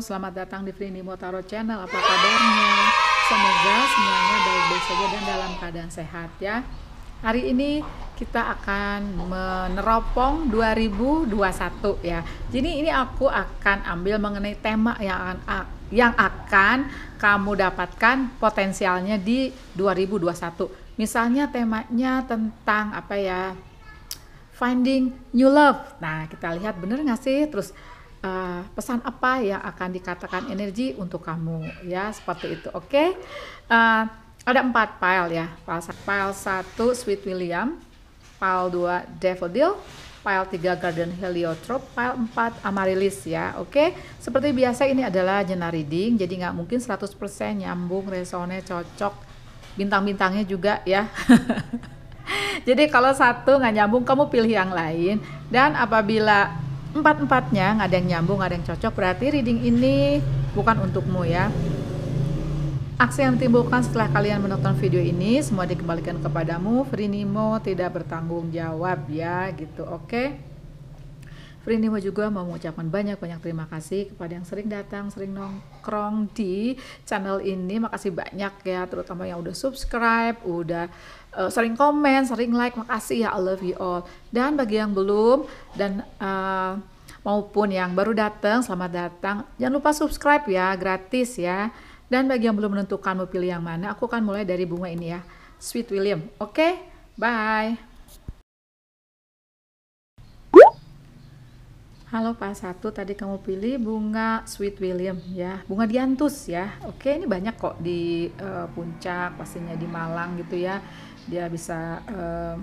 selamat datang di Frini Motaro Channel. Apa kabarnya? Semoga semuanya baik-baik saja dan dalam keadaan sehat ya. Hari ini kita akan meneropong 2021 ya. Jadi ini aku akan ambil mengenai tema yang akan yang akan kamu dapatkan potensialnya di 2021. Misalnya temanya tentang apa ya? Finding new love. Nah, kita lihat bener nggak sih? Terus uh, pesan apa yang akan dikatakan energi untuk kamu ya seperti itu oke okay? uh, eh, ada empat pile ya pile pile 1 Sweet William pile 2 Daffodil pile 3 Garden Heliotrope, pile 4 Amaryllis ya. Oke, seperti biasa ini adalah jenar reading, jadi nggak mungkin 100% nyambung, resonnya cocok, bintang-bintangnya juga ya. jadi kalau satu nggak nyambung, kamu pilih yang lain. Dan apabila empat-empatnya nggak ada yang nyambung, nggak ada yang cocok, berarti reading ini bukan untukmu ya. Aksi yang timbulkan setelah kalian menonton video ini semua dikembalikan kepadamu. Frinimo tidak bertanggung jawab ya gitu. Oke. Okay? Prinimo juga mau mengucapkan banyak-banyak terima kasih kepada yang sering datang, sering nongkrong di channel ini. Makasih banyak ya, terutama yang udah subscribe, udah uh, sering komen, sering like. Makasih ya, I love you all. Dan bagi yang belum dan uh, maupun yang baru datang, selamat datang. Jangan lupa subscribe ya, gratis ya. Dan bagi yang belum menentukan mau pilih yang mana, aku akan mulai dari bunga ini ya. Sweet William. Oke, okay? bye. Halo Pak Satu, tadi kamu pilih bunga Sweet William ya, bunga diantus ya. Oke, ini banyak kok di uh, puncak, pastinya di Malang gitu ya. Dia bisa uh,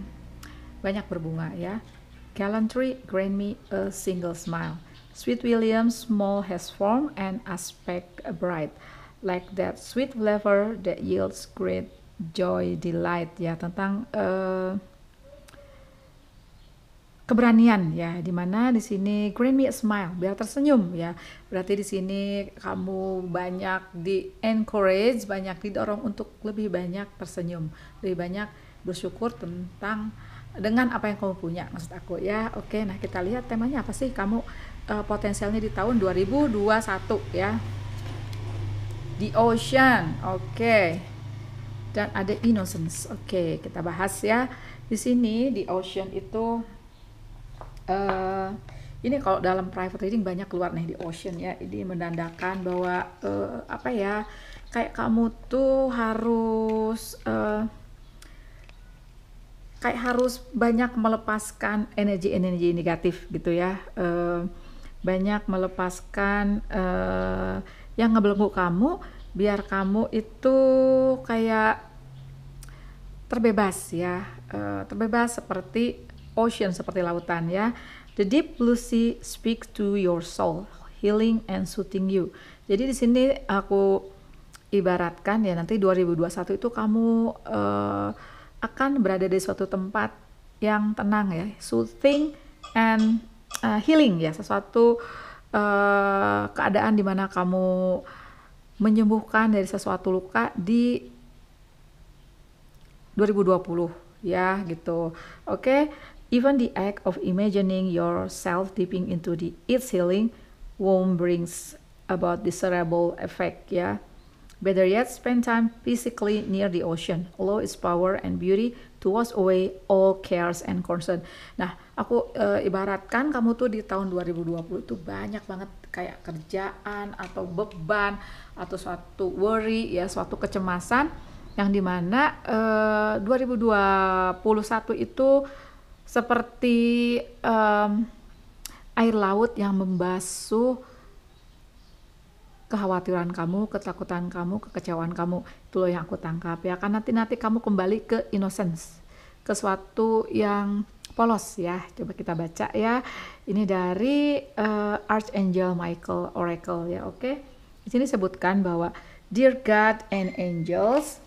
banyak berbunga ya. Gallantry grant me a single smile. Sweet William small has form and aspect bright, like that sweet flavor that yields great joy delight ya tentang uh, keberanian ya di mana di sini green me a smile biar tersenyum ya berarti di sini kamu banyak di encourage banyak didorong untuk lebih banyak tersenyum lebih banyak bersyukur tentang dengan apa yang kamu punya maksud aku ya oke nah kita lihat temanya apa sih kamu uh, potensialnya di tahun 2021 ya the ocean oke okay. dan ada innocence oke okay, kita bahas ya di sini di ocean itu uh, ini kalau dalam private reading banyak keluar nih di ocean ya ini menandakan bahwa uh, apa ya kayak kamu tuh harus uh, kayak harus banyak melepaskan energi-energi negatif gitu ya uh, banyak melepaskan uh, yang ngebelenggu kamu biar kamu itu kayak terbebas ya uh, terbebas seperti ocean seperti lautan ya. The deep blue sea speaks to your soul, healing and soothing you. Jadi di sini aku ibaratkan ya nanti 2021 itu kamu uh, akan berada di suatu tempat yang tenang ya, soothing and uh, healing ya, sesuatu uh, keadaan di mana kamu menyembuhkan dari sesuatu luka di 2020 ya gitu. Oke, Even the act of imagining yourself dipping into the its healing womb brings about desirable effect Yeah? Better yet, spend time physically near the ocean. Allow its power and beauty to wash away all cares and concern. Nah, aku e, ibaratkan kamu tuh di tahun 2020 itu banyak banget kayak kerjaan atau beban atau suatu worry ya, suatu kecemasan yang dimana e, 2021 itu seperti um, air laut yang membasuh kekhawatiran kamu, ketakutan kamu, kekecewaan kamu. Itu loh yang aku tangkap ya. Karena nanti-nanti kamu kembali ke innocence, ke suatu yang polos ya. Coba kita baca ya. Ini dari uh, Archangel Michael Oracle ya, oke. Okay? Di sini sebutkan bahwa Dear God and angels,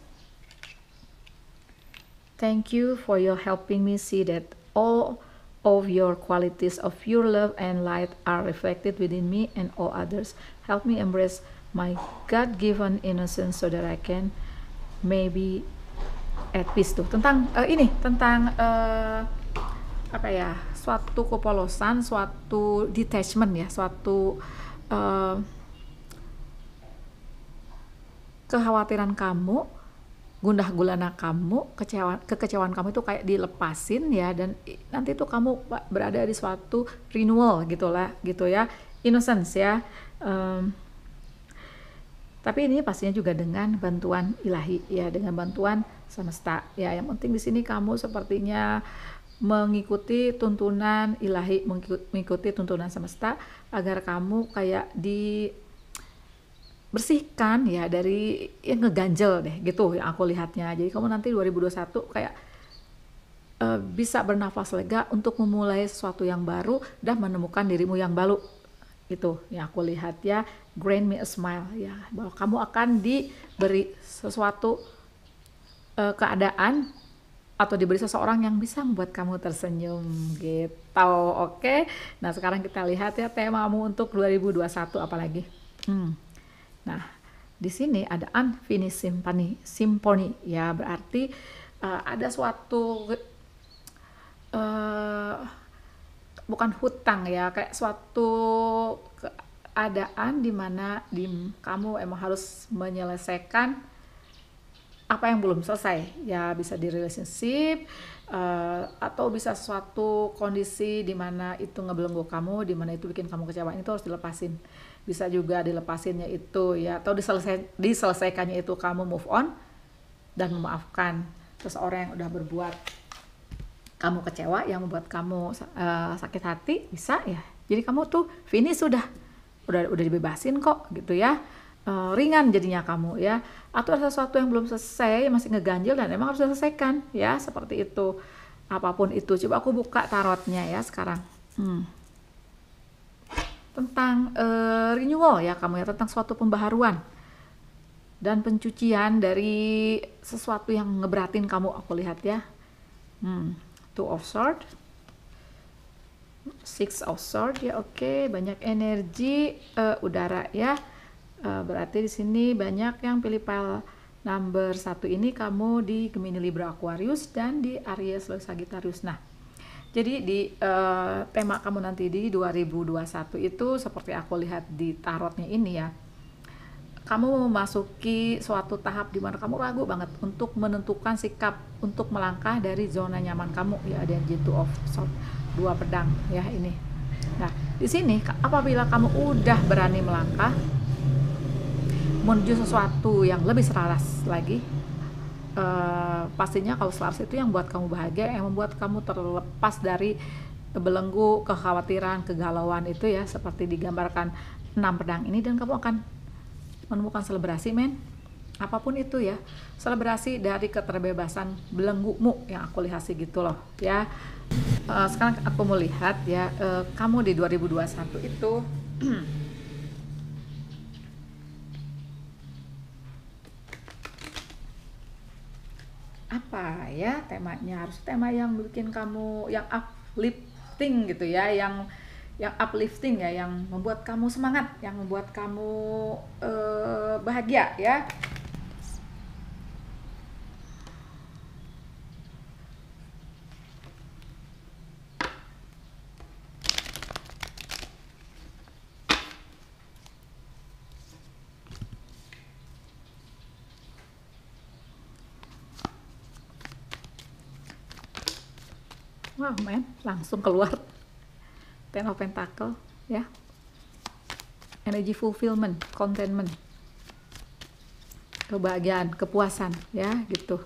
thank you for your helping me see that all of your qualities of your love and light are reflected within me and all others. Help me embrace my God given innocence so that I can maybe at peace tuh tentang uh, ini tentang uh, apa ya suatu kepolosan suatu detachment ya suatu uh, kekhawatiran kamu gundah gulana kamu, kecewa, kekecewaan kamu itu kayak dilepasin ya dan nanti itu kamu berada di suatu renewal gitulah gitu ya innocence ya um, tapi ini pastinya juga dengan bantuan ilahi ya dengan bantuan semesta ya yang penting di sini kamu sepertinya mengikuti tuntunan ilahi mengikuti tuntunan semesta agar kamu kayak di bersihkan ya dari yang ngeganjel deh gitu yang aku lihatnya. Jadi kamu nanti 2021 kayak uh, bisa bernafas lega untuk memulai sesuatu yang baru dan menemukan dirimu yang baru itu yang aku lihat ya grant me a smile ya bahwa kamu akan diberi sesuatu uh, keadaan atau diberi seseorang yang bisa membuat kamu tersenyum gitu oke okay? nah sekarang kita lihat ya temamu untuk 2021 apalagi hmm Nah, di sini ada unfinished symphony, symphony ya berarti uh, ada suatu uh, bukan hutang ya, kayak suatu keadaan dimana di, kamu emang harus menyelesaikan apa yang belum selesai ya bisa di relationship uh, atau bisa suatu kondisi dimana itu ngebelenggu kamu, dimana itu bikin kamu kecewa, itu harus dilepasin bisa juga dilepasinnya itu ya atau diselesai, diselesaikannya itu kamu move on dan memaafkan seseorang yang udah berbuat kamu kecewa yang membuat kamu uh, sakit hati bisa ya jadi kamu tuh finish sudah udah udah dibebasin kok gitu ya uh, ringan jadinya kamu ya atau ada sesuatu yang belum selesai masih ngeganjil dan emang harus diselesaikan ya seperti itu apapun itu coba aku buka tarotnya ya sekarang hmm tentang uh, renewal ya kamu ya tentang suatu pembaharuan dan pencucian dari sesuatu yang ngeberatin kamu aku lihat ya hmm, two of sword six of sword ya oke okay. banyak energi uh, udara ya uh, berarti di sini banyak yang pilih pile number satu ini kamu di Gemini Libra Aquarius dan di Aries Leo Sagittarius nah jadi di uh, tema kamu nanti di 2021 itu seperti aku lihat di tarotnya ini ya. Kamu memasuki suatu tahap di mana kamu ragu banget untuk menentukan sikap untuk melangkah dari zona nyaman kamu ya ada yang gitu, of sword dua pedang ya ini. Nah, di sini apabila kamu udah berani melangkah menuju sesuatu yang lebih seralas lagi uh, pastinya kalau selars itu yang buat kamu bahagia yang membuat kamu terlepas dari belenggu kekhawatiran kegalauan itu ya seperti digambarkan enam pedang ini dan kamu akan menemukan selebrasi men apapun itu ya selebrasi dari keterbebasan belenggumu yang aku lihat sih gitu loh ya eh, sekarang aku melihat ya eh, kamu di 2021 itu ya temanya harus tema yang bikin kamu yang uplifting gitu ya yang yang uplifting ya yang membuat kamu semangat yang membuat kamu uh, bahagia ya wow men langsung keluar ten of pentacle ya energy fulfillment contentment kebahagiaan kepuasan ya gitu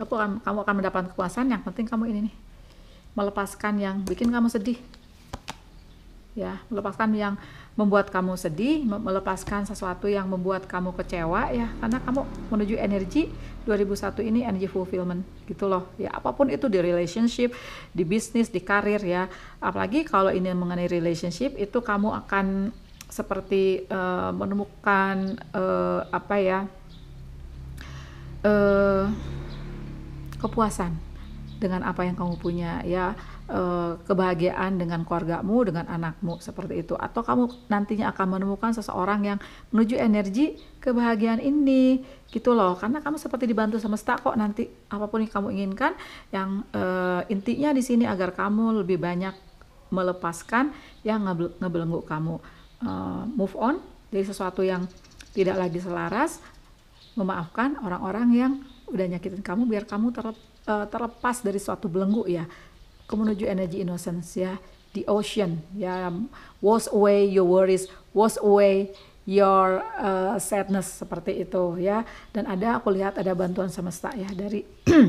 aku kamu akan mendapatkan kepuasan yang penting kamu ini nih melepaskan yang bikin kamu sedih ya melepaskan yang membuat kamu sedih melepaskan sesuatu yang membuat kamu kecewa ya karena kamu menuju energi 2001 ini energi fulfillment gitu loh ya apapun itu di relationship di bisnis di karir ya apalagi kalau ini mengenai relationship itu kamu akan seperti uh, menemukan uh, apa ya uh, kepuasan dengan apa yang kamu punya ya Eh, kebahagiaan dengan keluargamu, dengan anakmu seperti itu. Atau kamu nantinya akan menemukan seseorang yang menuju energi kebahagiaan ini, gitu loh. Karena kamu seperti dibantu semesta kok nanti apapun yang kamu inginkan. Yang uh, intinya di sini agar kamu lebih banyak melepaskan yang ngebelenggu kamu, uh, move on dari sesuatu yang tidak lagi selaras, memaafkan orang-orang yang udah nyakitin kamu biar kamu terlepas dari suatu belenggu ya menuju energi innocence ya the ocean ya wash away your worries wash away your uh, sadness seperti itu ya dan ada aku lihat ada bantuan semesta ya dari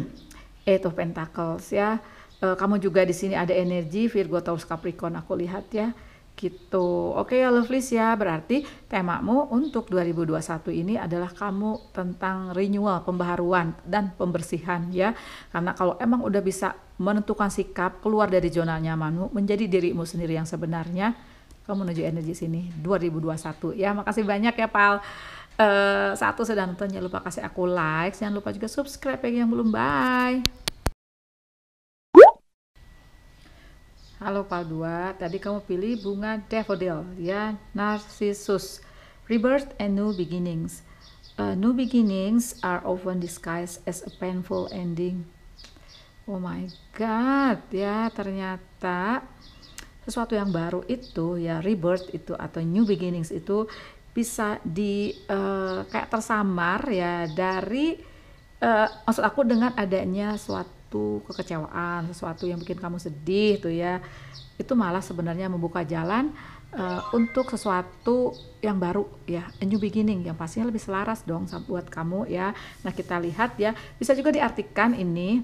Eight of Pentacles ya uh, kamu juga di sini ada energi Virgo Taurus Capricorn aku lihat ya gitu. Oke ya Lovelies ya, berarti temamu untuk 2021 ini adalah kamu tentang renewal, pembaharuan dan pembersihan ya. Karena kalau emang udah bisa menentukan sikap keluar dari zona nyamanmu menjadi dirimu sendiri yang sebenarnya, kamu menuju energi sini 2021 ya. Makasih banyak ya Pal. Uh, satu sedang nonton jangan lupa kasih aku like, jangan lupa juga subscribe yang belum. Bye. Halo Pak 2, tadi kamu pilih bunga daffodil ya, Narcissus. Rebirth and new beginnings. Uh, new beginnings are often disguised as a painful ending. Oh my god, ya ternyata sesuatu yang baru itu ya rebirth itu atau new beginnings itu bisa di uh, kayak tersamar ya dari uh, maksud aku dengan adanya suatu sesuatu kekecewaan sesuatu yang bikin kamu sedih tuh ya itu malah sebenarnya membuka jalan uh, untuk sesuatu yang baru ya a new beginning yang pastinya lebih selaras dong buat kamu ya nah kita lihat ya bisa juga diartikan ini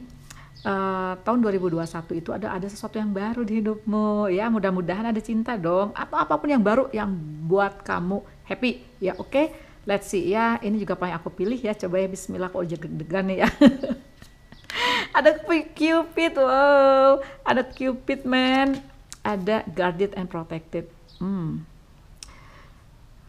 Uh, tahun 2021 itu ada ada sesuatu yang baru di hidupmu ya mudah-mudahan ada cinta dong atau apapun yang baru yang buat kamu happy ya oke okay? let's see ya ini juga paling aku pilih ya coba ya Bismillah kok deg-degan ya ada Cupid wow ada Cupid man ada guarded and protected hmm.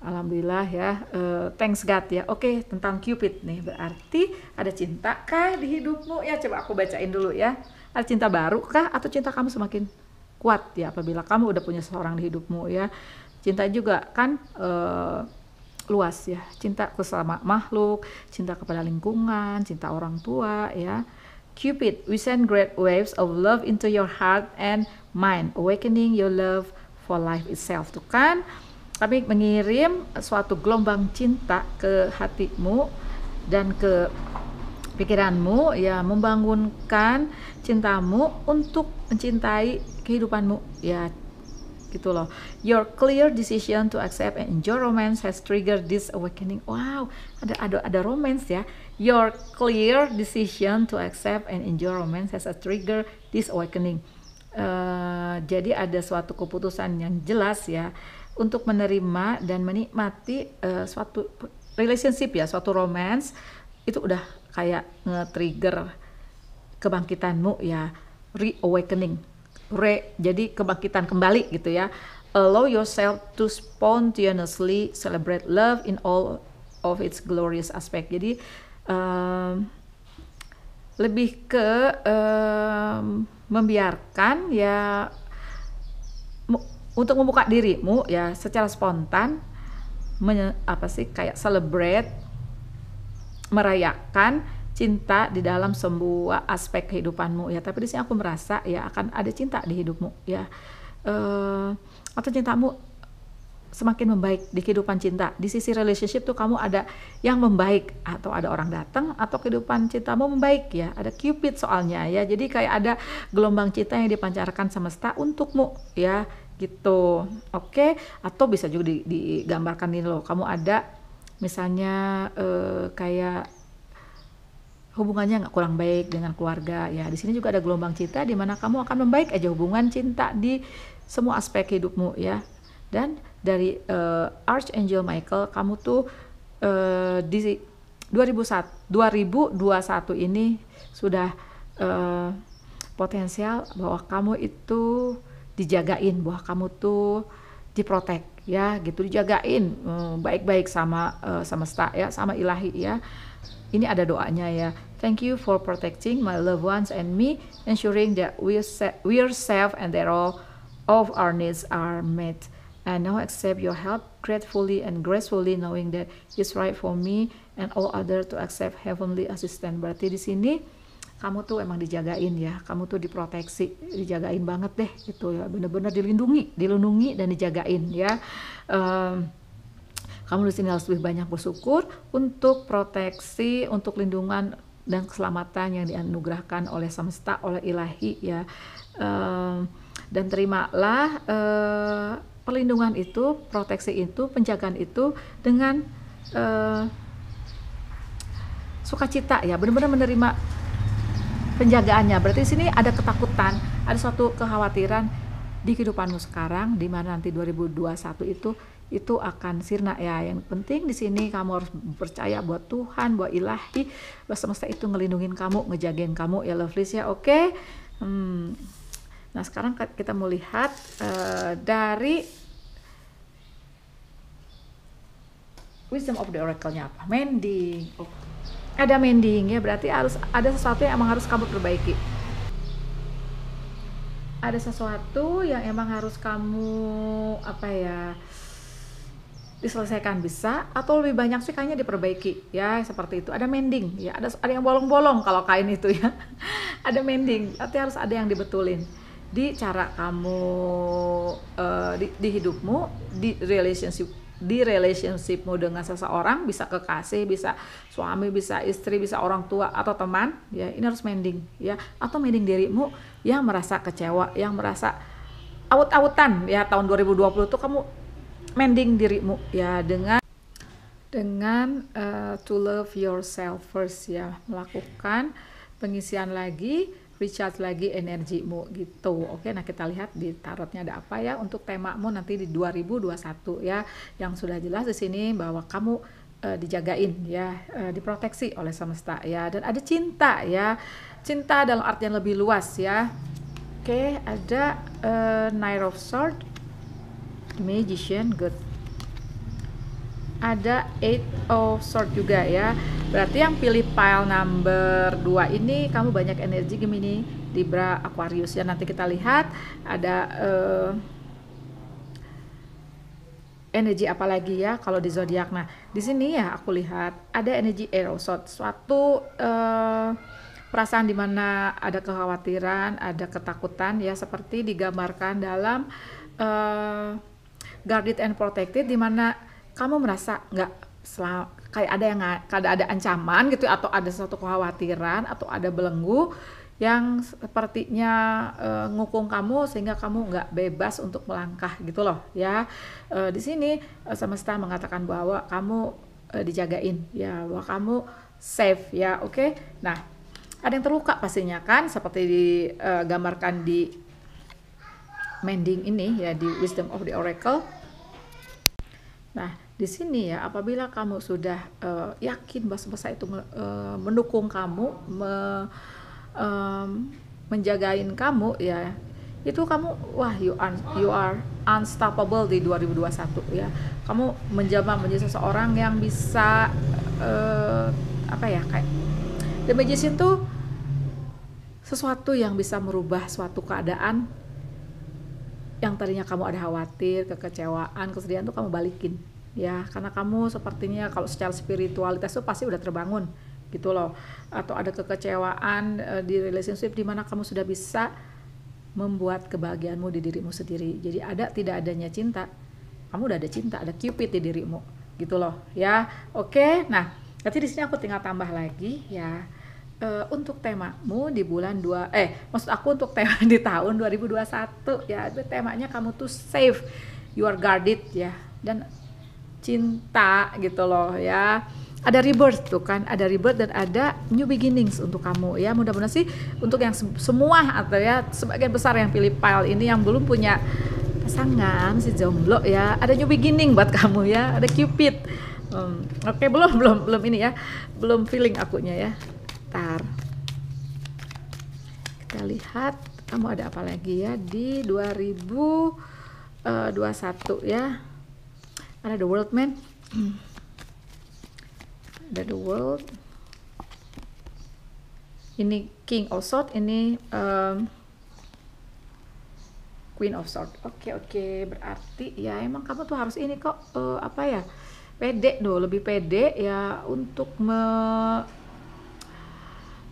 Alhamdulillah ya uh, thanks God ya oke okay, tentang Cupid nih berarti ada cinta kah di hidupmu ya coba aku bacain dulu ya ada cinta baru kah atau cinta kamu semakin kuat ya apabila kamu udah punya seorang di hidupmu ya cinta juga kan uh, luas ya cinta ke selama makhluk cinta kepada lingkungan cinta orang tua ya Cupid, we send great waves of love into your heart and mind, awakening your love for life itself. Tuh kan, kami mengirim suatu gelombang cinta ke hatimu dan ke pikiranmu, ya membangunkan cintamu untuk mencintai kehidupanmu, ya gitu loh. Your clear decision to accept and enjoy romance has triggered this awakening. Wow, ada ada ada romance ya your clear decision to accept and enjoy romance has a trigger this awakening. Uh, eh, jadi ada suatu keputusan yang jelas ya untuk menerima dan menikmati uh, suatu relationship ya, suatu romance itu udah kayak nge-trigger kebangkitanmu ya, reawakening. Re jadi kebangkitan kembali gitu ya. Allow yourself to spontaneously celebrate love in all of its glorious aspect. Jadi lebih ke um, membiarkan ya untuk membuka dirimu ya secara spontan menye, apa sih kayak celebrate merayakan cinta di dalam semua aspek kehidupanmu ya tapi di sini aku merasa ya akan ada cinta di hidupmu ya uh, atau cintamu semakin membaik di kehidupan cinta. Di sisi relationship tuh kamu ada yang membaik atau ada orang datang atau kehidupan cintamu membaik ya. Ada Cupid soalnya ya. Jadi kayak ada gelombang cinta yang dipancarkan semesta untukmu ya gitu. Oke, okay? atau bisa juga digambarkan ini loh. Kamu ada misalnya uh, kayak hubungannya nggak kurang baik dengan keluarga ya di sini juga ada gelombang cinta di mana kamu akan membaik aja hubungan cinta di semua aspek hidupmu ya dan dari uh, Archangel Michael kamu tuh uh, di 2001 2021 ini sudah uh, potensial bahwa kamu itu dijagain bahwa kamu tuh diprotek ya gitu dijagain baik-baik hmm, sama uh, semesta ya sama ilahi ya ini ada doanya ya. Thank you for protecting my loved ones and me, ensuring that we're, we're safe and that all of our needs are met and now accept your help gratefully and gracefully knowing that it's right for me and all other to accept heavenly assistance berarti di sini kamu tuh emang dijagain ya kamu tuh diproteksi dijagain banget deh gitu ya bener-bener dilindungi dilindungi dan dijagain ya um, kamu di sini harus lebih banyak bersyukur untuk proteksi untuk lindungan dan keselamatan yang dianugerahkan oleh semesta oleh ilahi ya um, dan terimalah uh, eh, perlindungan itu, proteksi itu, penjagaan itu dengan uh, sukacita ya, benar-benar menerima penjagaannya. Berarti sini ada ketakutan, ada suatu kekhawatiran di kehidupanmu sekarang di mana nanti 2021 itu itu akan sirna ya. Yang penting di sini kamu harus percaya buat Tuhan, buat Ilahi, buat semesta itu ngelindungin kamu, ngejagain kamu ya lovelies ya. Oke. Okay? Hmm. Nah, sekarang kita mau lihat uh, dari wisdom of the oracle-nya apa? Mending. Oh. Ada mending ya, berarti harus ada sesuatu yang emang harus kamu perbaiki. Ada sesuatu yang emang harus kamu apa ya? diselesaikan bisa atau lebih banyak sih kayaknya diperbaiki ya seperti itu ada mending ya ada ada yang bolong-bolong kalau kain itu ya ada mending tapi harus ada yang dibetulin di cara kamu uh, di, di hidupmu di relationship di relationshipmu dengan seseorang bisa kekasih bisa suami bisa istri bisa orang tua atau teman ya ini harus mending ya atau mending dirimu yang merasa kecewa yang merasa awut-awutan ya tahun 2020 tuh kamu mending dirimu ya dengan dengan uh, to love yourself first ya melakukan pengisian lagi recharge lagi energimu gitu. Oke, nah kita lihat di tarotnya ada apa ya untuk temamu nanti di 2021 ya. Yang sudah jelas di sini bahwa kamu uh, dijagain ya, uh, diproteksi oleh semesta ya dan ada cinta ya. Cinta dalam yang lebih luas ya. Oke, ada uh, Knight of Sword, Magician, Good ada eight of sword juga ya berarti yang pilih pile number 2 ini kamu banyak energi Gemini Libra Aquarius ya nanti kita lihat ada uh, energi apa lagi ya kalau di zodiak nah di sini ya aku lihat ada energi erosot suatu uh, perasaan mana ada kekhawatiran ada ketakutan ya seperti digambarkan dalam uh, guarded and protected mana kamu merasa nggak kayak ada yang ada ada ancaman gitu atau ada suatu kekhawatiran atau ada belenggu yang sepertinya uh, ngukung kamu sehingga kamu nggak bebas untuk melangkah gitu loh ya uh, di sini uh, semesta mengatakan bahwa kamu uh, dijagain ya bahwa kamu safe ya oke okay? nah ada yang terluka pastinya kan seperti digambarkan di mending ini ya di Wisdom of the Oracle nah di sini ya apabila kamu sudah uh, yakin bahasa-bahasa itu uh, mendukung kamu me, um, menjagain kamu ya itu kamu wah you are you are unstoppable di 2021 ya kamu menjelma menjadi seseorang yang bisa uh, apa ya kayak the magician tuh sesuatu yang bisa merubah suatu keadaan yang tadinya kamu ada khawatir, kekecewaan, kesedihan tuh kamu balikin ya karena kamu sepertinya kalau secara spiritualitas tuh pasti udah terbangun gitu loh atau ada kekecewaan uh, di relationship di mana kamu sudah bisa membuat kebahagiaanmu di dirimu sendiri jadi ada tidak adanya cinta kamu udah ada cinta ada cupid di dirimu gitu loh ya oke nah nanti di sini aku tinggal tambah lagi ya uh, untuk temamu di bulan dua, eh maksud aku untuk tema di tahun 2021 ya itu temanya kamu tuh safe you are guarded ya dan cinta gitu loh ya ada rebirth tuh kan ada rebirth dan ada new beginnings untuk kamu ya mudah-mudahan sih untuk yang semua atau ya sebagian besar yang pilih pile ini yang belum punya pasangan si jomblo ya ada new beginning buat kamu ya ada cupid hmm, oke okay, belum belum belum ini ya belum feeling akunya ya tar kita lihat kamu ada apa lagi ya di 2021 eh, ya ada the world man ada the world ini king of sword ini um, queen of sword oke okay, oke okay. berarti ya emang kamu tuh harus ini kok uh, apa ya pede doh lebih pede ya untuk me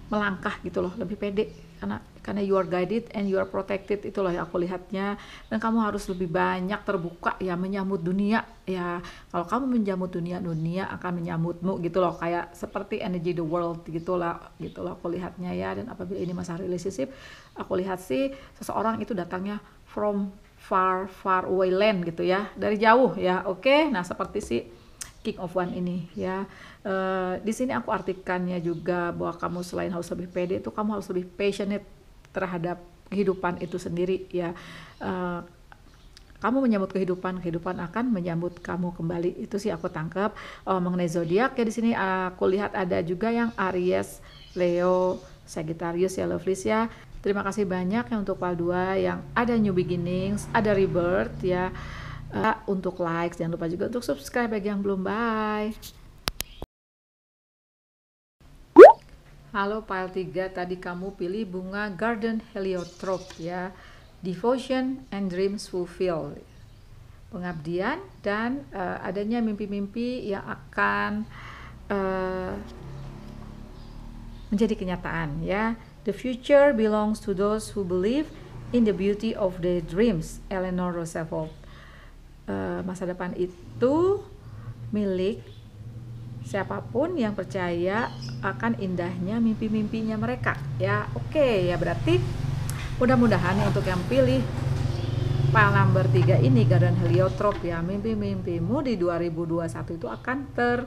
melangkah gitu loh lebih pede karena karena you are guided and you are protected itulah yang aku lihatnya dan kamu harus lebih banyak terbuka ya menyambut dunia ya kalau kamu menyambut dunia dunia akan menyambutmu gitu loh kayak seperti energy the world gitu gitu loh aku lihatnya ya dan apabila ini masa relationship aku lihat sih seseorang itu datangnya from far far away land gitu ya dari jauh ya oke okay? nah seperti si King of One ini ya uh, di sini aku artikannya juga bahwa kamu selain harus lebih pede itu kamu harus lebih passionate terhadap kehidupan itu sendiri ya uh, kamu menyambut kehidupan, kehidupan akan menyambut kamu kembali. Itu sih aku tangkap uh, mengenai zodiak ya di sini aku lihat ada juga yang Aries, Leo, Sagittarius ya Lovelies ya. Terima kasih banyak ya untuk Pal 2 yang ada new beginnings, ada rebirth ya. Uh, untuk likes jangan lupa juga untuk subscribe bagi yang belum. Bye. Halo Pile 3, tadi kamu pilih bunga Garden Heliotrope ya. Devotion and Dreams fulfill Pengabdian dan uh, adanya mimpi-mimpi yang akan uh, menjadi kenyataan ya. The future belongs to those who believe in the beauty of their dreams. Eleanor Roosevelt. Uh, masa depan itu milik siapapun yang percaya akan indahnya mimpi-mimpinya mereka ya oke okay, ya berarti mudah-mudahan untuk yang pilih number 3 ini Garden Heliotrop ya mimpi-mimpimu di 2021 itu akan ter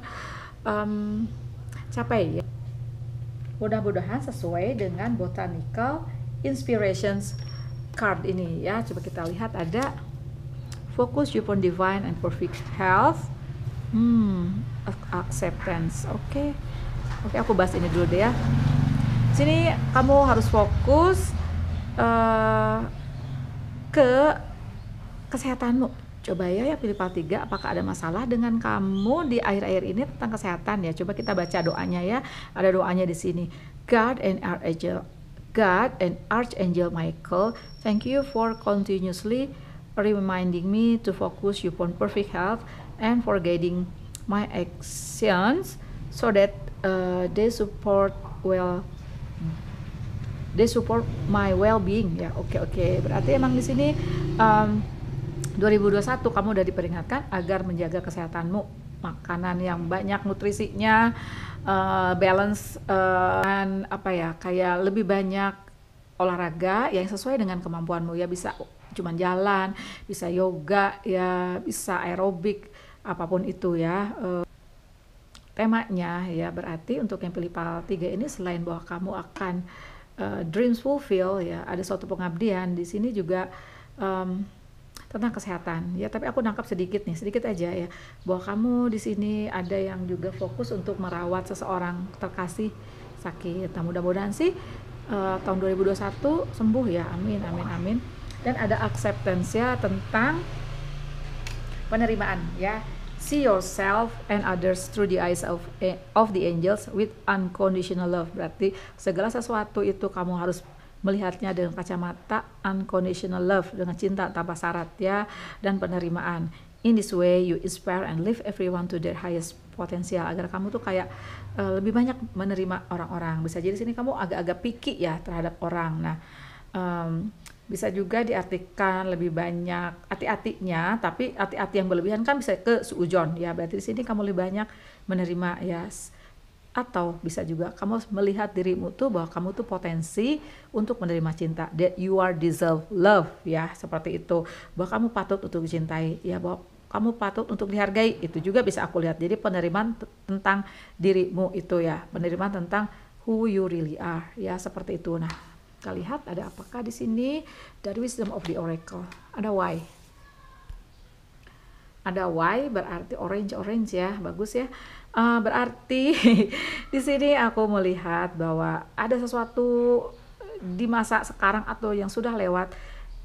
um, capai ya mudah-mudahan sesuai dengan botanical inspirations card ini ya coba kita lihat ada focus upon divine and perfect health hmm acceptance oke okay. oke okay, aku bahas ini dulu deh ya sini kamu harus fokus uh, ke kesehatanmu coba ya ya pilih part 3 apakah ada masalah dengan kamu di akhir-akhir ini tentang kesehatan ya coba kita baca doanya ya ada doanya di sini God and Archangel God and Archangel Michael thank you for continuously reminding me to focus upon perfect health and for guiding my actions so that uh, they support well they support my well-being ya oke okay, oke okay. berarti emang di sini um, 2021 kamu udah diperingatkan agar menjaga kesehatanmu makanan yang banyak nutrisinya uh, balance uh, dan apa ya kayak lebih banyak olahraga yang sesuai dengan kemampuanmu ya bisa cuman jalan bisa yoga ya bisa aerobik apapun itu ya uh, temanya ya berarti untuk yang pelipal tiga ini selain bahwa kamu akan uh, dreams fulfill ya ada suatu pengabdian di sini juga um, tentang kesehatan ya tapi aku nangkap sedikit nih sedikit aja ya bahwa kamu di sini ada yang juga fokus untuk merawat seseorang terkasih sakit nah mudah-mudahan sih uh, tahun 2021 sembuh ya amin amin amin dan ada acceptance ya tentang penerimaan ya see yourself and others through the eyes of of the angels with unconditional love berarti segala sesuatu itu kamu harus melihatnya dengan kacamata unconditional love dengan cinta tanpa syarat ya dan penerimaan in this way you inspire and lift everyone to their highest potential agar kamu tuh kayak uh, lebih banyak menerima orang-orang bisa jadi sini kamu agak-agak picky ya terhadap orang nah um, bisa juga diartikan lebih banyak hati-hatinya tapi hati-hati yang berlebihan kan bisa ke suujon ya berarti di sini kamu lebih banyak menerima ya atau bisa juga kamu melihat dirimu tuh bahwa kamu tuh potensi untuk menerima cinta that you are deserve love ya seperti itu bahwa kamu patut untuk dicintai ya bahwa kamu patut untuk dihargai itu juga bisa aku lihat jadi penerimaan tentang dirimu itu ya penerimaan tentang who you really are ya seperti itu nah kita lihat ada apakah di sini dari wisdom of the oracle. Ada why. Ada why berarti orange-orange ya, bagus ya. Uh, berarti di sini aku melihat bahwa ada sesuatu di masa sekarang atau yang sudah lewat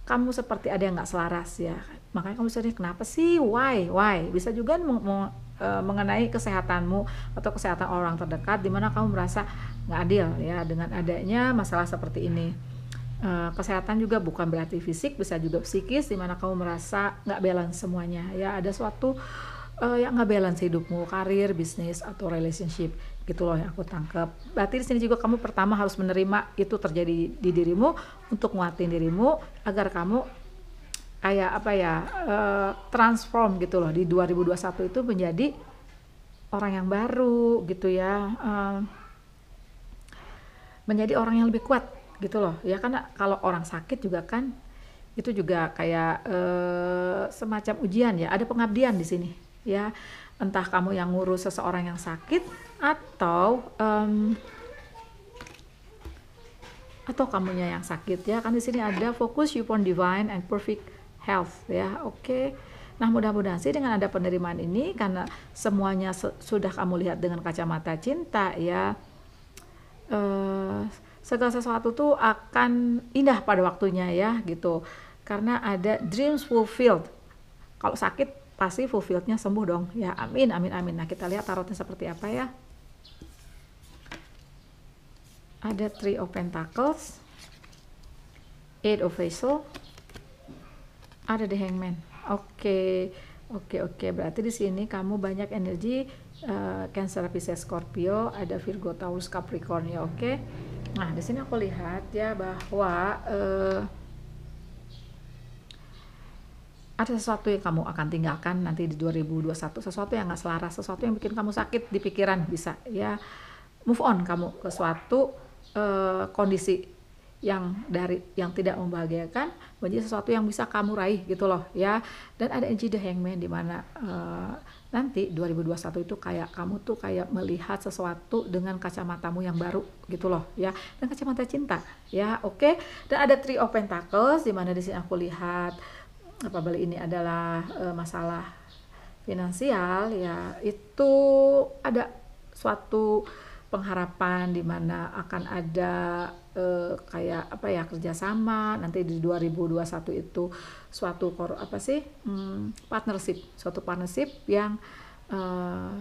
kamu seperti ada yang nggak selaras ya makanya kamu sering kenapa sih why why bisa juga eh, mengenai kesehatanmu atau kesehatan orang terdekat dimana kamu merasa nggak adil ya dengan adanya masalah seperti ini eh, kesehatan juga bukan berarti fisik bisa juga psikis dimana kamu merasa nggak balance semuanya ya ada suatu uh, yang nggak balance hidupmu karir bisnis atau relationship gitu loh yang aku tangkap berarti di sini juga kamu pertama harus menerima itu terjadi di dirimu untuk nguatin dirimu agar kamu kayak apa ya uh, transform gitu loh di 2021 itu menjadi orang yang baru gitu ya uh, menjadi orang yang lebih kuat gitu loh ya karena kalau orang sakit juga kan itu juga kayak eh, semacam ujian ya ada pengabdian di sini ya entah kamu yang ngurus seseorang yang sakit atau um, atau kamunya yang sakit ya kan di sini ada fokus upon divine and perfect health ya oke okay. nah mudah-mudahan sih dengan ada penerimaan ini karena semuanya sudah kamu lihat dengan kacamata cinta ya Eh, segala sesuatu tuh akan indah pada waktunya ya gitu karena ada dreams fulfilled kalau sakit pasti fulfillednya sembuh dong ya amin amin amin nah kita lihat tarotnya seperti apa ya ada three of pentacles eight of vessel ada the hangman oke okay. oke okay, oke okay. berarti di sini kamu banyak energi Eh, Cancer Pisces Scorpio, ada Virgo Taurus Capricorn ya, oke. Okay? Nah, di sini aku lihat ya bahwa uh, ada sesuatu yang kamu akan tinggalkan nanti di 2021, sesuatu yang nggak selaras, sesuatu yang bikin kamu sakit di pikiran bisa ya. Move on kamu ke suatu uh, kondisi yang dari yang tidak membahagiakan menjadi sesuatu yang bisa kamu raih gitu loh ya dan ada energi the hangman di mana uh, nanti 2021 itu kayak kamu tuh kayak melihat sesuatu dengan kacamatamu yang baru gitu loh ya dan kacamata cinta ya oke okay? dan ada three of pentacles di mana di sini aku lihat apa beli ini adalah uh, masalah finansial ya itu ada suatu pengharapan di mana akan ada Eh, kayak apa ya kerjasama nanti di 2021 itu suatu kor apa sih hmm, partnership suatu partnership yang eh,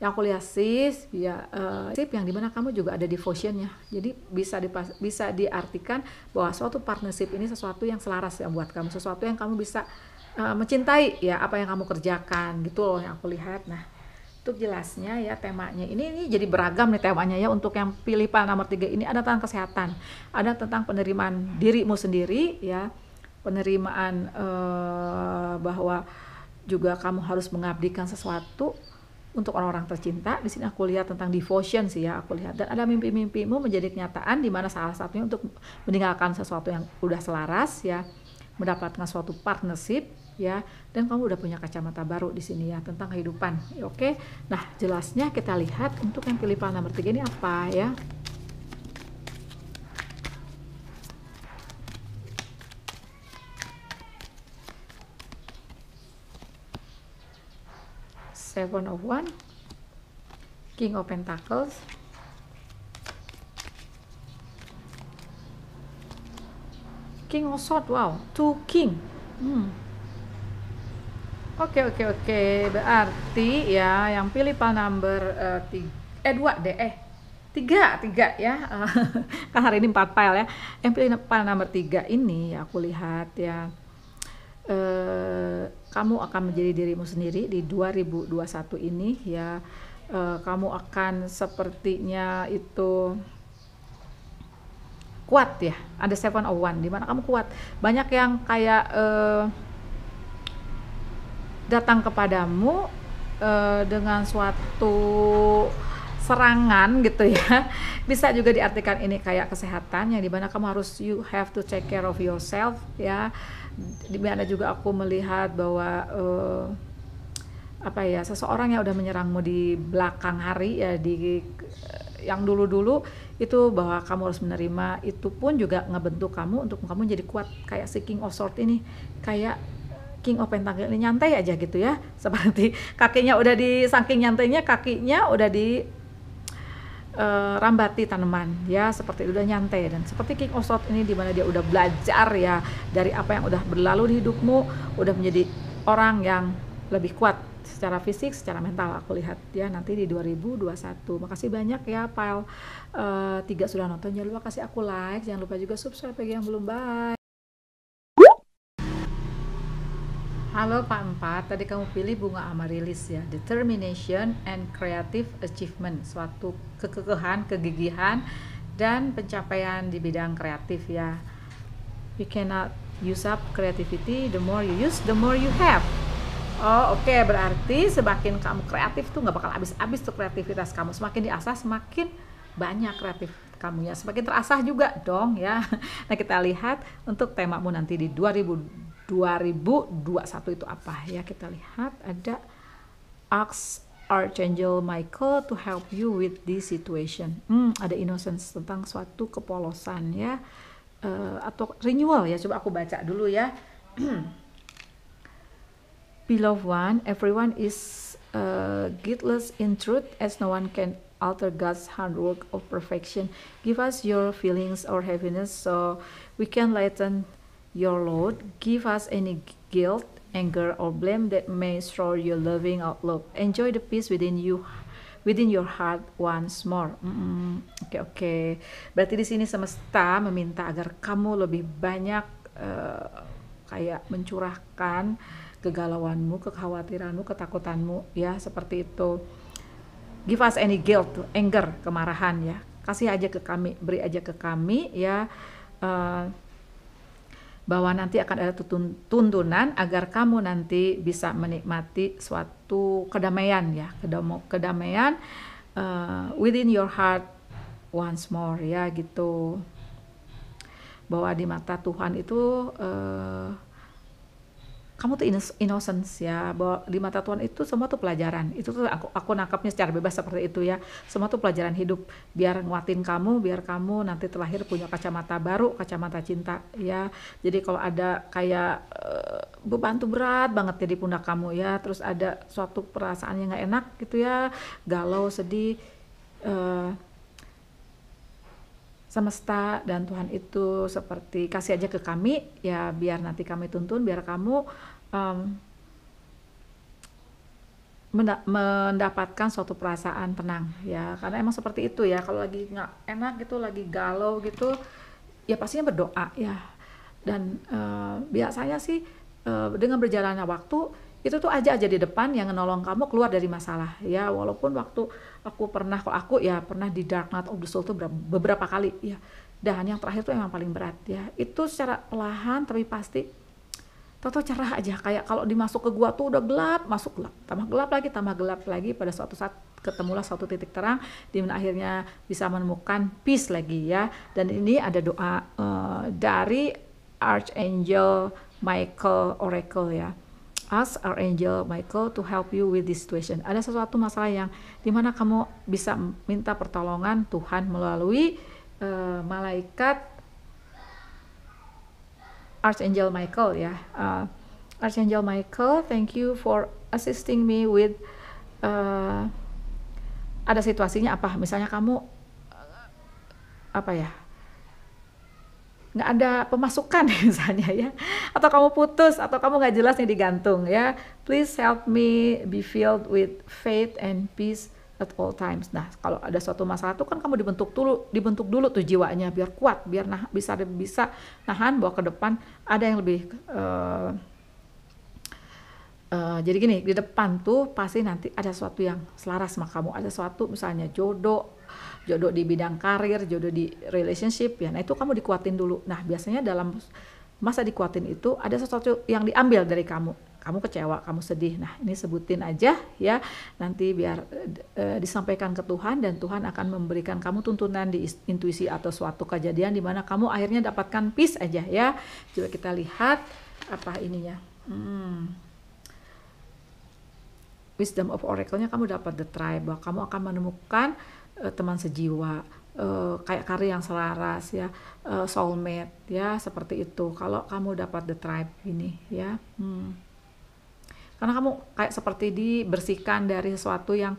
yang lihat sis ya uh, eh, sip yang dimana kamu juga ada devotionnya jadi bisa dipas, bisa diartikan bahwa suatu partnership ini sesuatu yang selaras ya buat kamu sesuatu yang kamu bisa uh, mencintai ya apa yang kamu kerjakan gitu loh yang aku lihat nah untuk jelasnya ya temanya ini ini jadi beragam nih temanya ya untuk yang pilih pak nomor tiga ini ada tentang kesehatan, ada tentang penerimaan dirimu sendiri ya penerimaan eh, bahwa juga kamu harus mengabdikan sesuatu untuk orang-orang tercinta di sini aku lihat tentang devotion sih ya aku lihat dan ada mimpi-mimpimu menjadi kenyataan di mana salah satunya untuk meninggalkan sesuatu yang udah selaras ya mendapatkan suatu partnership ya dan kamu udah punya kacamata baru di sini ya tentang kehidupan ya, oke okay? nah jelasnya kita lihat untuk yang pilih pal nomor 3 ini apa ya Seven of One, King of Pentacles, King of Swords. wow, Two King, hmm, Oke oke oke. Berarti ya yang pilih pal number uh, eh, tiga, eh dua deh eh tiga tiga ya uh, kan hari ini empat file ya yang pilih pal number tiga ini ya aku lihat ya uh, kamu akan menjadi dirimu sendiri di 2021 ini ya uh, kamu akan sepertinya itu kuat ya ada seven of one dimana kamu kuat banyak yang kayak uh, datang kepadamu uh, dengan suatu serangan gitu ya bisa juga diartikan ini kayak kesehatan yang dimana kamu harus you have to take care of yourself ya dimana juga aku melihat bahwa uh, apa ya seseorang yang udah menyerangmu di belakang hari ya di yang dulu-dulu itu bahwa kamu harus menerima itu pun juga ngebentuk kamu untuk kamu jadi kuat kayak seeking of sort ini kayak King Open Pentacle ini nyantai aja gitu ya seperti kakinya udah di saking nyantainya kakinya udah di uh, rambati tanaman ya seperti udah nyantai dan seperti King of ini dimana dia udah belajar ya dari apa yang udah berlalu di hidupmu udah menjadi orang yang lebih kuat secara fisik, secara mental aku lihat ya nanti di 2021. Makasih banyak ya pile uh, 3 sudah nonton. Jangan lupa kasih aku like, jangan lupa juga subscribe bagi yang belum. Bye. Halo Pak Empat, tadi kamu pilih bunga amarilis ya, determination and creative achievement, suatu kekekehan, kegigihan, dan pencapaian di bidang kreatif ya. You cannot use up creativity, the more you use, the more you have. Oh oke, okay. berarti semakin kamu kreatif tuh nggak bakal habis-habis tuh kreativitas kamu. Semakin diasah, semakin banyak kreatif kamu ya. Semakin terasah juga dong ya. Nah kita lihat untuk temamu nanti di 2020 2021 itu apa ya kita lihat ada ask Archangel Michael to help you with this situation hmm, ada innocence tentang suatu kepolosan ya uh, atau renewal ya coba aku baca dulu ya beloved one everyone is uh, guiltless in truth as no one can alter God's handwork of perfection give us your feelings or happiness so we can lighten your Lord, give us any guilt, anger, or blame that may throw your loving outlook. Enjoy the peace within you within your heart once more. Oke mm -mm. oke. Okay, okay. Berarti di sini semesta meminta agar kamu lebih banyak uh, kayak mencurahkan kegalauanmu, kekhawatiranmu, ketakutanmu ya seperti itu. Give us any guilt, anger, kemarahan ya. Kasih aja ke kami, beri aja ke kami ya. Uh, bahwa nanti akan ada tuntunan agar kamu nanti bisa menikmati suatu kedamaian ya kedamaian uh, within your heart once more ya gitu bahwa di mata Tuhan itu uh, kamu tuh innocence ya bahwa di mata Tuhan itu semua tuh pelajaran itu tuh aku aku nangkapnya secara bebas seperti itu ya semua tuh pelajaran hidup biar nguatin kamu biar kamu nanti terlahir punya kacamata baru kacamata cinta ya jadi kalau ada kayak uh, beban tuh berat banget ya di pundak kamu ya terus ada suatu perasaan yang gak enak gitu ya galau sedih uh, semesta dan Tuhan itu seperti kasih aja ke kami ya biar nanti kami tuntun biar kamu um, mendapatkan suatu perasaan tenang ya karena emang seperti itu ya kalau lagi nggak enak gitu lagi galau gitu ya pastinya berdoa ya dan uh, biasanya sih uh, dengan berjalannya waktu itu tuh aja aja di depan yang nolong kamu keluar dari masalah ya walaupun waktu aku pernah kok aku ya pernah di Dark Night of the Soul tuh beberapa kali ya dan yang terakhir tuh emang paling berat ya itu secara perlahan tapi pasti Toto cerah aja kayak kalau dimasuk ke gua tuh udah gelap masuk gelap tambah gelap lagi tambah gelap lagi pada suatu saat ketemulah suatu titik terang di mana akhirnya bisa menemukan peace lagi ya dan ini ada doa uh, dari Archangel Michael Oracle ya ask Archangel Michael to help you with this situation. Ada sesuatu masalah yang dimana kamu bisa minta pertolongan Tuhan melalui uh, malaikat Archangel Michael ya. Uh, Archangel Michael, thank you for assisting me with uh, ada situasinya apa? Misalnya kamu apa ya? nggak ada pemasukan misalnya ya atau kamu putus atau kamu nggak jelas nih digantung ya please help me be filled with faith and peace at all times nah kalau ada suatu masalah tuh kan kamu dibentuk dulu dibentuk dulu tuh jiwanya biar kuat biar nah bisa bisa nahan bahwa ke depan ada yang lebih uh, Uh, jadi gini di depan tuh pasti nanti ada sesuatu yang selaras sama kamu ada sesuatu misalnya jodoh jodoh di bidang karir, jodoh di relationship ya. Nah, itu kamu dikuatin dulu. Nah, biasanya dalam masa dikuatin itu ada sesuatu yang diambil dari kamu. Kamu kecewa, kamu sedih. Nah, ini sebutin aja ya. Nanti biar e, disampaikan ke Tuhan dan Tuhan akan memberikan kamu tuntunan di intuisi atau suatu kejadian di mana kamu akhirnya dapatkan peace aja ya. Coba kita lihat apa ininya. Hmm. Wisdom of Oracle-nya kamu dapat the tribe bahwa kamu akan menemukan Eh, teman sejiwa eh, kayak karir yang selaras ya uh, soulmate ya seperti itu kalau kamu dapat the tribe ini ya hmm. karena kamu kayak seperti dibersihkan dari sesuatu yang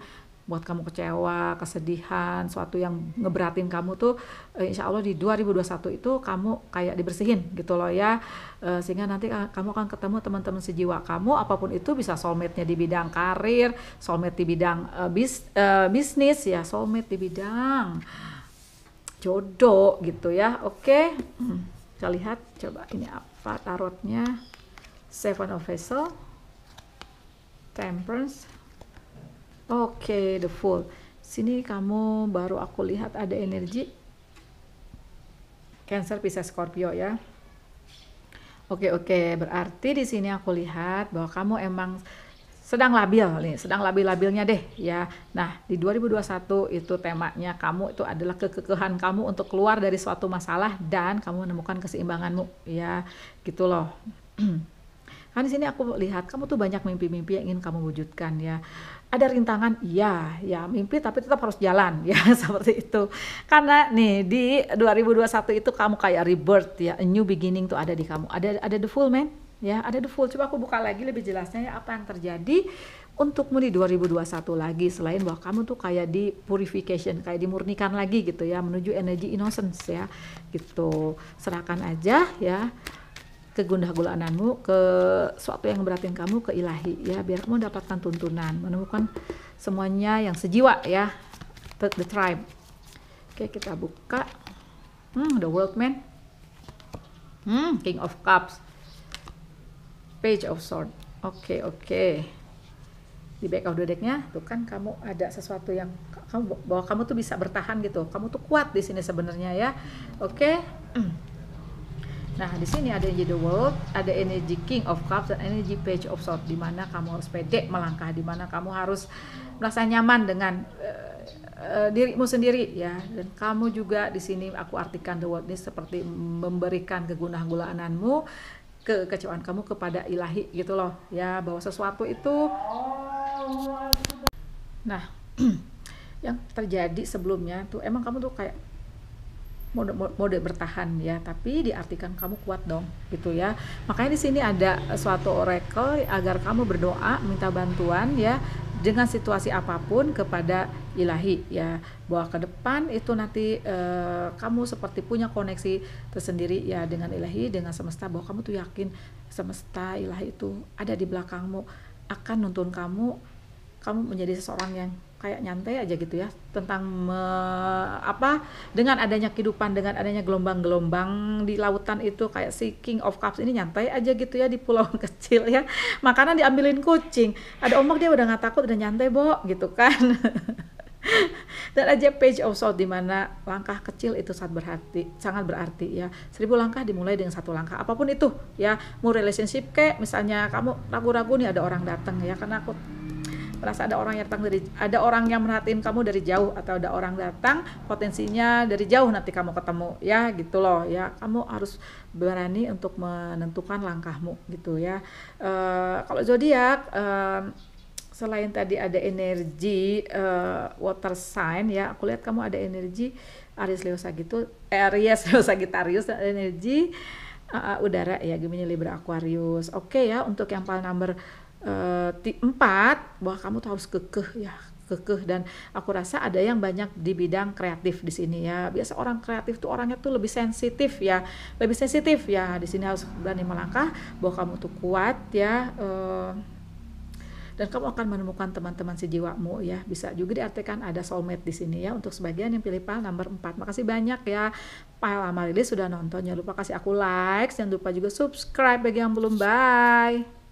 buat kamu kecewa, kesedihan, suatu yang ngeberatin kamu tuh eh, insya Allah di 2021 itu kamu kayak dibersihin gitu loh ya eh, sehingga nanti kamu akan ketemu teman-teman sejiwa kamu apapun itu bisa soulmate-nya di bidang karir, soulmate di bidang eh, bis, bisnis ya, soulmate di bidang jodoh gitu ya, oke okay. Hmm, kita lihat coba ini apa tarotnya Seven of Vessel Temperance Oke, okay, the full. Sini kamu baru aku lihat ada energi Cancer Pisces Scorpio ya. Oke, okay, oke. Okay. Berarti di sini aku lihat bahwa kamu emang sedang labil nih, sedang labil-labilnya deh ya. Nah, di 2021 itu temanya kamu itu adalah kekekehan kamu untuk keluar dari suatu masalah dan kamu menemukan keseimbanganmu ya. Gitu loh. kan di sini aku lihat kamu tuh banyak mimpi-mimpi yang ingin kamu wujudkan ya ada rintangan iya ya mimpi tapi tetap harus jalan ya seperti itu karena nih di 2021 itu kamu kayak rebirth ya a new beginning tuh ada di kamu ada ada the full man ya ada the full coba aku buka lagi lebih jelasnya ya apa yang terjadi untukmu di 2021 lagi selain bahwa kamu tuh kayak di purification kayak dimurnikan lagi gitu ya menuju energi innocence ya gitu serahkan aja ya kegundah gulaananmu ke suatu yang beratin kamu ke ilahi ya biar kamu dapatkan tuntunan menemukan semuanya yang sejiwa ya the, the tribe oke kita buka hmm, the world man hmm, king of cups page of sword oke oke di back of the decknya tuh kan kamu ada sesuatu yang kamu bahwa kamu tuh bisa bertahan gitu kamu tuh kuat di sini sebenarnya ya oke okay. Hmm. Nah, di sini ada Energy the World, ada Energy King of Cups dan Energy Page of Swords di mana kamu harus pede melangkah, di mana kamu harus merasa nyaman dengan uh, uh, dirimu sendiri ya. Dan kamu juga di sini aku artikan the world ini seperti memberikan kegunaan-gunaanmu kekecewaan kamu kepada ilahi gitu loh ya bahwa sesuatu itu nah yang terjadi sebelumnya tuh emang kamu tuh kayak mode, mode bertahan ya tapi diartikan kamu kuat dong gitu ya makanya di sini ada suatu oracle agar kamu berdoa minta bantuan ya dengan situasi apapun kepada ilahi ya bahwa ke depan itu nanti e, kamu seperti punya koneksi tersendiri ya dengan ilahi dengan semesta bahwa kamu tuh yakin semesta ilahi itu ada di belakangmu akan nuntun kamu kamu menjadi seseorang yang kayak nyantai aja gitu ya tentang me, apa dengan adanya kehidupan dengan adanya gelombang-gelombang di lautan itu kayak si King of Cups ini nyantai aja gitu ya di pulau kecil ya makanan diambilin kucing ada ombak dia udah nggak takut udah nyantai bo gitu kan dan aja page of salt dimana langkah kecil itu sangat berarti sangat berarti ya seribu langkah dimulai dengan satu langkah apapun itu ya mau relationship kayak misalnya kamu ragu-ragu nih ada orang datang ya karena aku merasa ada orang yang datang dari ada orang yang merhatiin kamu dari jauh atau ada orang datang potensinya dari jauh nanti kamu ketemu ya gitu loh ya kamu harus berani untuk menentukan langkahmu gitu ya uh, kalau zodiak uh, selain tadi ada energi uh, water sign ya aku lihat kamu ada energi Aries Leo Sagitu eh, Aries Leo Sagittarius energi uh, udara ya Gemini Libra Aquarius oke okay, ya untuk yang pal number uh, empat bahwa kamu tuh harus kekeh ya kekeh dan aku rasa ada yang banyak di bidang kreatif di sini ya biasa orang kreatif tuh orangnya tuh lebih sensitif ya lebih sensitif ya di sini harus berani melangkah bahwa kamu tuh kuat ya eh, dan kamu akan menemukan teman-teman sejiwamu ya bisa juga diartikan ada soulmate di sini ya untuk sebagian yang pilih pal nomor 4 makasih banyak ya pal Amarilis sudah nonton jangan lupa kasih aku like jangan lupa juga subscribe bagi yang belum bye